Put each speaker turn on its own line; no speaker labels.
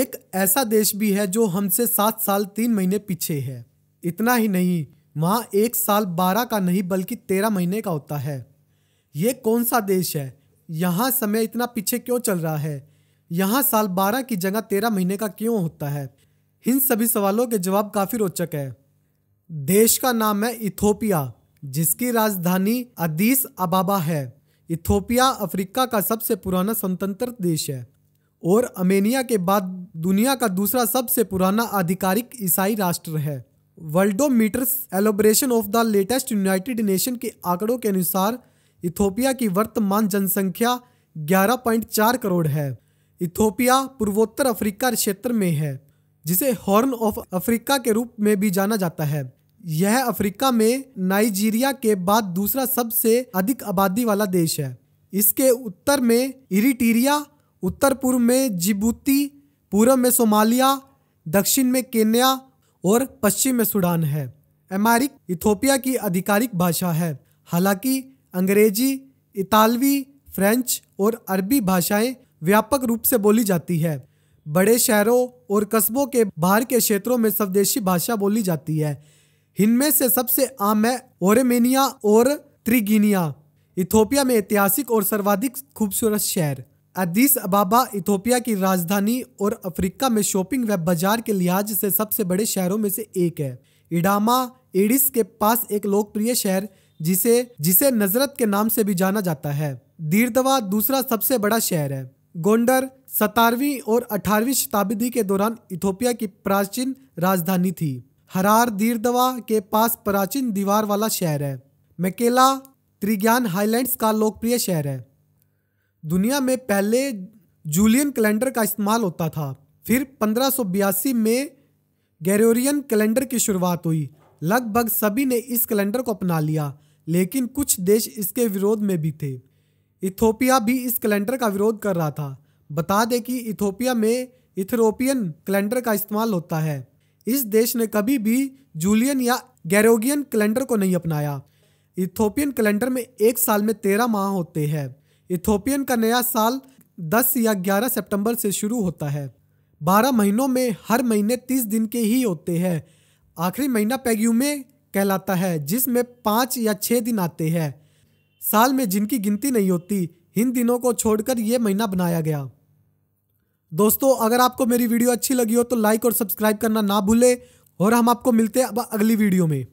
एक ऐसा देश भी है जो हमसे सात साल तीन महीने पीछे है इतना ही नहीं वहाँ एक साल बारह का नहीं बल्कि तेरह महीने का होता है ये कौन सा देश है यहाँ समय इतना पीछे क्यों चल रहा है यहाँ साल बारह की जगह तेरह महीने का क्यों होता है इन सभी सवालों के जवाब काफ़ी रोचक है देश का नाम है इथोपिया जिसकी राजधानी अदीस अबाबा है इथोपिया अफ्रीका का सबसे पुराना स्वतंत्र देश है और अमेनिया के बाद दुनिया का दूसरा सबसे पुराना आधिकारिक ईसाई राष्ट्र है Worldometers elaboration of the latest United Nation के आंकड़ों के अनुसार इथोपिया की वर्तमान जनसंख्या 11.4 करोड़ है इथोपिया पूर्वोत्तर अफ्रीका क्षेत्र में है जिसे हॉर्न ऑफ अफ्रीका के रूप में भी जाना जाता है यह अफ्रीका में नाइजीरिया के बाद दूसरा सबसे अधिक आबादी वाला देश है इसके उत्तर में इरिटीरिया उत्तर पूर्व में जिबूती पूर्व में सोमालिया दक्षिण में केन्या और पश्चिम में सूडान है अमेरिक इथोपिया की आधिकारिक भाषा है हालांकि अंग्रेजी इतालवी फ्रेंच और अरबी भाषाएं व्यापक रूप से बोली जाती है बड़े शहरों और कस्बों के बाहर के क्षेत्रों में स्वदेशी भाषा बोली जाती है इनमें से सबसे आम है ओरेमेनिया और त्रिगिनिया इथोपिया में ऐतिहासिक और सर्वाधिक खूबसूरत शहर अदीस अबाबा इथोपिया की राजधानी और अफ्रीका में शॉपिंग व बाजार के लिहाज से सबसे बड़े शहरों में से एक है इडामा एडिस के पास एक लोकप्रिय शहर जिसे जिसे नजरत के नाम से भी जाना जाता है दीर्दवा दूसरा सबसे बड़ा शहर है गोंडर सतारवीं और अठारहवीं शताब्दी के दौरान इथोपिया की प्राचीन राजधानी थी हरार दीर्दवा के पास प्राचीन दीवार वाला शहर है मेकेला त्रिज्ञान हाइलैंड्स का लोकप्रिय शहर है दुनिया में पहले जूलियन कैलेंडर का इस्तेमाल होता था फिर पंद्रह में गैरोरियन कैलेंडर की शुरुआत हुई लगभग सभी ने इस कैलेंडर को अपना लिया लेकिन कुछ देश इसके विरोध में भी थे इथोपिया भी इस कैलेंडर का विरोध कर रहा था बता दें कि इथोपिया में इथरोपियन कैलेंडर का इस्तेमाल होता है इस देश ने कभी भी जूलियन या गैरोगियन कैलेंडर को नहीं अपनाया इथोपियन कैलेंडर में एक साल में तेरह माह होते हैं इथोपियन का नया साल 10 या 11 सितंबर से शुरू होता है 12 महीनों में हर महीने 30 दिन के ही होते हैं आखिरी महीना पैग्यूमे कहलाता है जिसमें पाँच या छः दिन आते हैं साल में जिनकी गिनती नहीं होती इन दिनों को छोड़कर ये महीना बनाया गया दोस्तों अगर आपको मेरी वीडियो अच्छी लगी हो तो लाइक और सब्सक्राइब करना ना भूलें और हम आपको मिलते हैं अब अगली वीडियो में